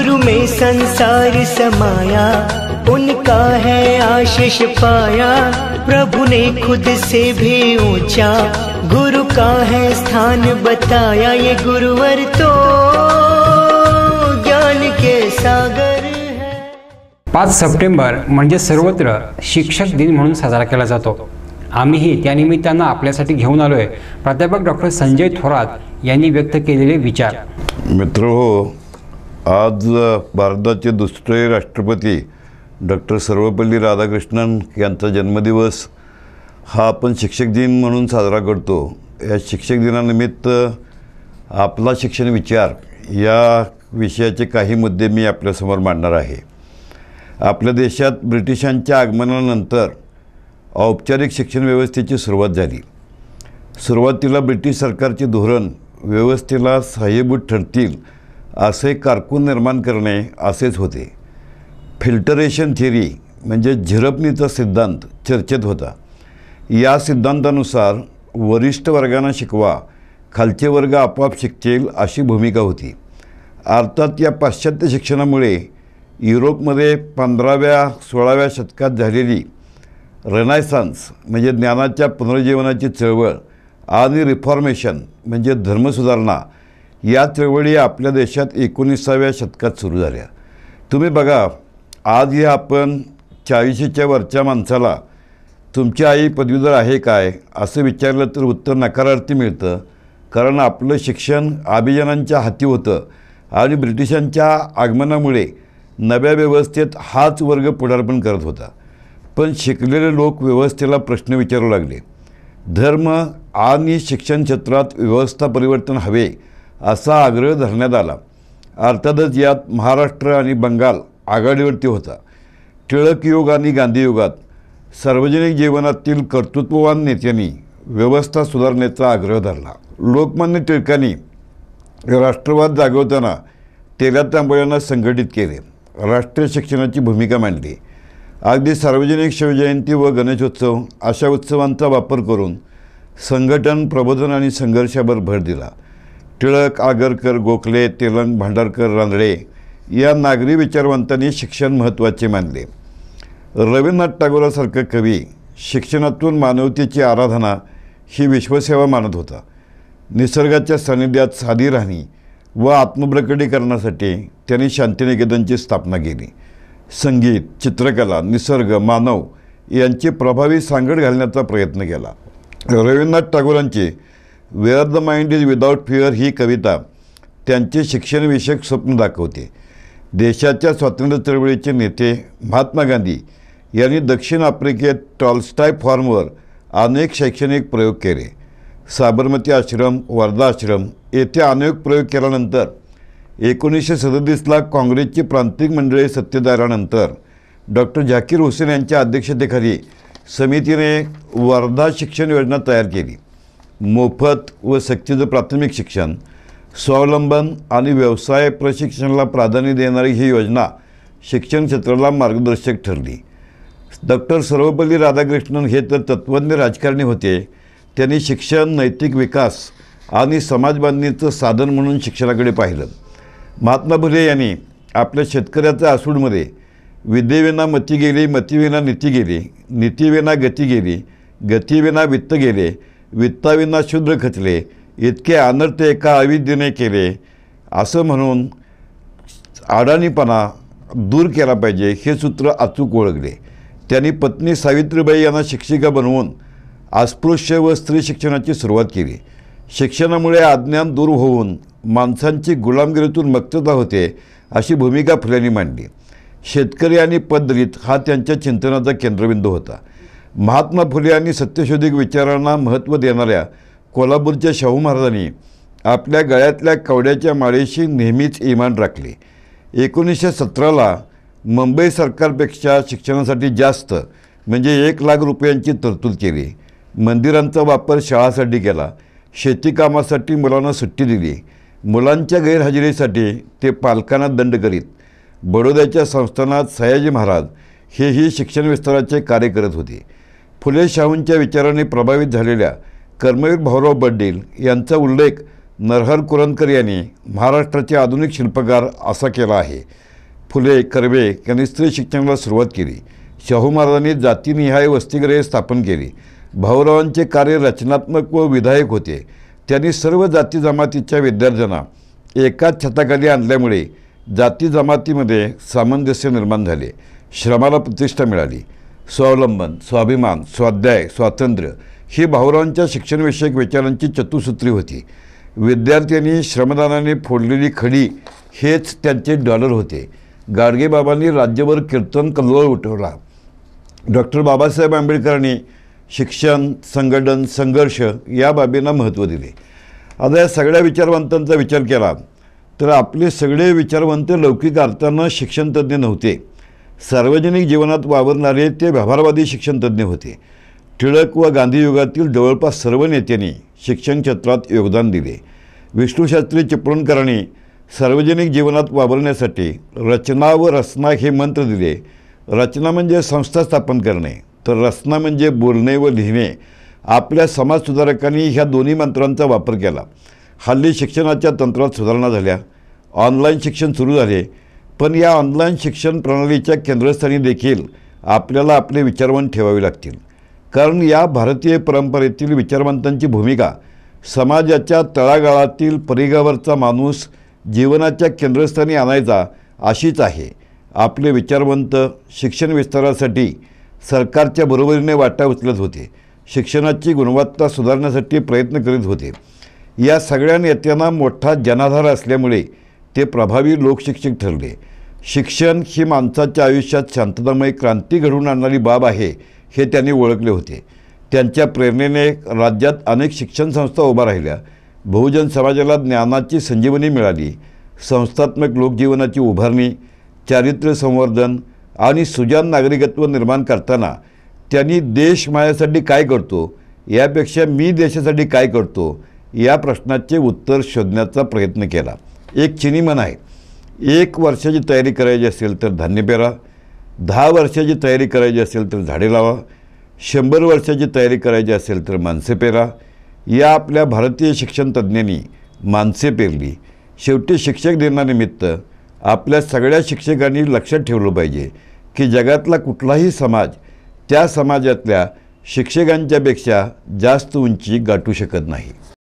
गुरु में संसार समाया उनका है आशीष पाया प्रभु ने खुद से भी ऊंचा गुरु का है स्थान बताया ये गुरुवर तो ज्ञान के सागर पाच सप्टेंबर म्हणजे सर्वत्र शिक्षक दिन म्हणून साजरा केला जातो आम्हीही त्यानिमित्तानं आपल्यासाठी घेऊन आलोय प्राध्यापक डॉक्टर संजय थोरात यांनी व्यक्त केलेले विचार मित्र हो आज भारताचे दुसरे राष्ट्रपती डॉक्टर सर्वपल्ली राधाकृष्णन यांचा जन्मदिवस हा आपण शिक्षक दिन म्हणून साजरा करतो या शिक्षक दिनानिमित्त आपला शिक्षण विचार या विषयाचे काही मुद्दे मी आपल्यासमोर मांडणार आहे आपल्या देशात ब्रिटिशांच्या आगमनानंतर औपचारिक शिक्षण व्यवस्थेची सुरुवात झाली सुरुवातीला ब्रिटिश सरकारचे धोरण व्यवस्थेला सहाय्यभूत ठरतील असे कारकून निर्माण करणे असेच होते फिल्टरेशन थिअरी म्हणजे झिरपणीचा सिद्धांत चर्चेत होता या सिद्धांतानुसार वरिष्ठ वर्गांना शिकवा खालचे वर्ग आपोआप शिकतील अशी भूमिका होती अर्थात या पाश्चात्य शिक्षणामुळे युरोपमध्ये पंधराव्या सोळाव्या शतकात झालेली रेनायसन्स म्हणजे ज्ञानाच्या पुनर्जीवनाची चळवळ आणि रिफॉर्मेशन म्हणजे धर्मसुधारणा या चळवळी आपल्या देशात एकोणीसाव्या शतकात सुरू झाल्या तुम्ही बघा आज या आपण चाळीशीच्या वरच्या माणसाला तुमची आई पदवीधर आहे काय असं विचारलं तर उत्तर नकारार्थी मिळतं कारण आपलं शिक्षण अभिजनांच्या हाती होतं आणि ब्रिटिशांच्या आगमनामुळे नव्या व्यवस्थेत हाच वर्ग पुढारपण करत होता पण शिकलेले लोक व्यवस्थेला प्रश्न विचारू लागले धर्म आणि शिक्षण क्षेत्रात व्यवस्था परिवर्तन हवे असा आग्रह धरण्यात आला अर्थातच यात महाराष्ट्र आणि बंगाल आघाडीवरती होता टिळक युग आणि गांधीयुगात सार्वजनिक जीवनातील कर्तृत्ववान नेत्यांनी व्यवस्था सुधारण्याचा आग्रह धरला लोकमान्य टिळकांनी राष्ट्रवाद जागवताना तेरा तांबळ्यांना संघटित केले राष्ट्रीय शिक्षणाची भूमिका मांडली अगदी सार्वजनिक शिवजयंती व गणेशोत्सव अशा उत्सवांचा वापर करून संघटन प्रबोधन आणि संघर्षावर भर दिला टिळक आगरकर गोखले तिरंग भांडारकर रांदळे या नागरी विचारवंतांनी शिक्षण महत्त्वाचे मानले रवींद्रनाथ टागोरासारखं कवी शिक्षणातून मानवतेची आराधना ही विश्वसेवा मानत होता निसर्गाच्या सानिध्यात साधी राहणी व आत्मप्रकटीकरणासाठी त्यांनी शांतिनिकेतनची स्थापना केली संगीत चित्रकला निसर्ग मानव यांची प्रभावी सांगड घालण्याचा प्रयत्न केला रवींद्रनाथ टागोरांचे where the mind is without fear ही कविता त्यांचे शिक्षणविषयक स्वप्न दाखवते देशाच्या स्वातंत्र्य चळवळीचे नेते महात्मा गांधी यांनी दक्षिण आफ्रिकेत टॉलस्टाय फॉर्मवर अनेक शैक्षणिक प्रयोग केले साबरमती आश्रम वर्धा आश्रम येथे अनेक प्रयोग केल्यानंतर एकोणीसशे सदतीसला काँग्रेसची प्रांतिक मंडळी सत्तेदारानंतर डॉक्टर झाकीर हुसेन यांच्या अध्यक्षतेखाली समितीने वर्धा शिक्षण योजना तयार केली मोफत व सक्तीचं प्राथमिक शिक्षण स्वावलंबन आणि व्यवसाय प्रशिक्षणाला प्राधान्य देणारी ही योजना शिक्षण क्षेत्राला मार्गदर्शक ठरली डॉक्टर सर्वपल्ली राधाकृष्णन हे तर तत्त्वज्ञ राजकारणी होते त्यांनी शिक्षण नैतिक विकास आणि समाजबांधणीचं साधन म्हणून शिक्षणाकडे पाहिलं महात्मा फुले यांनी आपल्या शेतकऱ्याच्या आसूडमध्ये विद्येविना मती गेली मतीविना नीती गेली नीतीविना गती गेली गतीविना वित्त गेले वित्ताविना शुद्र खचले इतके अनर्थ एका अविद्येने केले असं म्हणून अडाणीपणा दूर केला पाहिजे हे सूत्र अचूक ओळखले त्यांनी पत्नी सावित्रीबाई यांना शिक्षिका बनवून अस्पृश्य व स्त्री शिक्षणाची सुरुवात केली शिक्षणामुळे अज्ञान दूर होऊन माणसांची गुलामगिरीतून मक्तता होते अशी भूमिका फुल्यांनी मांडली शेतकरी आणि पदलित हा त्यांच्या चिंतनाचा केंद्रबिंदू होता महात्मा फुले आणि सत्यशोधिक विचारांना महत्त्व देणाऱ्या कोल्हापूरच्या शाहू महाराजांनी आपल्या गळ्यातल्या कवड्याच्या माळेशी नेहमीच इमान राखले एकोणीसशे सतराला मुंबई सरकारपेक्षा शिक्षणासाठी जास्त म्हणजे एक लाख रुपयांची तरतूद केली मंदिरांचा वापर शाळासाठी केला शेतीकामासाठी मुलांना सुट्टी दिली मुलांच्या गैरहजेरीसाठी ते पालकांना दंड करीत बडोद्याच्या संस्थानात सयाजी महाराज हेही शिक्षण विस्ताराचे कार्य करत होते फुले शाहूंच्या विचाराने प्रभावित झालेल्या कर्मवीर भाऊराव बड्डील यांचा उल्लेख नरहर कुरणकर यांनी महाराष्ट्राचे आधुनिक शिल्पकार असा केला आहे फुले कर्वे यांनी स्त्री शिक्षणाला सुरुवात केली शाहू महाराजांनी जातीनिहाय वस्तीगृहे स्थापन केली भाऊरावांचे कार्य रचनात्मक व विधायक होते त्यांनी सर्व जाती जमातीच्या विद्यार्थ्यांना एकाच छताखाली आणल्यामुळे जाती जमातीमध्ये सामंजस्य निर्माण झाले श्रमाला प्रतिष्ठा मिळाली स्वावलंबन स्वाभिमान स्वाध्याय स्वातंत्र्य ही भाऊरावांच्या शिक्षणविषयक विचारांची चतुसूत्री होती विद्यार्थ्यांनी श्रमदानाने फोडलेली खडी हेच त्यांचे डॉलर होते गाडगेबाबांनी राज्यभर कीर्तन कल्लोळ उठवला डॉक्टर बाबासाहेब आंबेडकरांनी शिक्षण संघटन संघर्ष या बाबींना महत्त्व दिले आता या सगळ्या विचारवंतांचा विचार केला तर आपले सगळे विचारवंत लौकिक अर्थानं शिक्षणतज्ज्ञ नव्हते सार्वजनिक जीवनात वावरणारे ते व्यवहारवादी शिक्षणतज्ज्ञ होते टिळक व गांधीयुगातील जवळपास सर्व नेत्यांनी शिक्षण क्षेत्रात योगदान दिले विष्णूशास्त्री चिपळूणकरांनी सार्वजनिक जीवनात वावरण्यासाठी रचना व रचना हे मंत्र दिले रचना म्हणजे संस्था स्थापन करणे तर रचना म्हणजे बोलणे व लिहिणे आपल्या समाजसुधारकांनी ह्या दोन्ही मंत्रांचा वापर केला हल्ली शिक्षणाच्या तंत्रात सुधारणा झाल्या ऑनलाईन शिक्षण सुरू झाले पण या ऑनलाईन शिक्षण प्रणालीच्या केंद्रस्थानी देखील आपल्याला आपले विचारवंत ठेवावे लागतील कारण या भारतीय परंपरेतील विचारवंतांची भूमिका समाजाच्या तळागाळातील परिगावरचा माणूस जीवनाच्या केंद्रस्थानी आणायचा अशीच आहे आपले विचारवंत शिक्षण विस्तारासाठी सरकारच्या बरोबरीने वाटा उचलत होते शिक्षणाची गुणवत्ता सुधारण्यासाठी प्रयत्न करीत होते या सगळ्या नेत्यांना मोठा जनाधार असल्यामुळे ते प्रभावी लोकशिक्षक ठरले शिक्षण ही माणसाच्या आयुष्यात शांततामय क्रांती घडवून आणणारी बाब आहे हे त्यांनी ओळखले होते त्यांच्या प्रेरणेने राज्यात अनेक शिक्षण संस्था उभ्या राहिल्या बहुजन समाजाला ज्ञानाची संजीवनी मिळाली संस्थात्मक लोकजीवनाची उभारणी चारित्र्य संवर्धन आणि सुजान नागरिकत्व निर्माण करताना त्यांनी देश माझ्यासाठी काय करतो यापेक्षा मी देशासाठी काय करतो या प्रश्नाचे उत्तर शोधण्याचा प्रयत्न केला एक चिनी मन आहे एक वर्षाची तयारी करायची असेल तर धान्य पेरा दहा वर्षाची तयारी करायची असेल तर झाडे लावा शंभर वर्षाची तयारी करायची असेल तर माणसे पेरा या आपल्या भारतीय शिक्षण तज्ज्ञांनी माणसे पेरली शेवटी शिक्षक दिनानिमित्त आपल्या सगळ्या शिक्षकांनी लक्षात ठेवलं पाहिजे की जगातला कुठलाही समाज त्या समाजातल्या शिक्षकांच्यापेक्षा जास्त उंची गाठू शकत नाही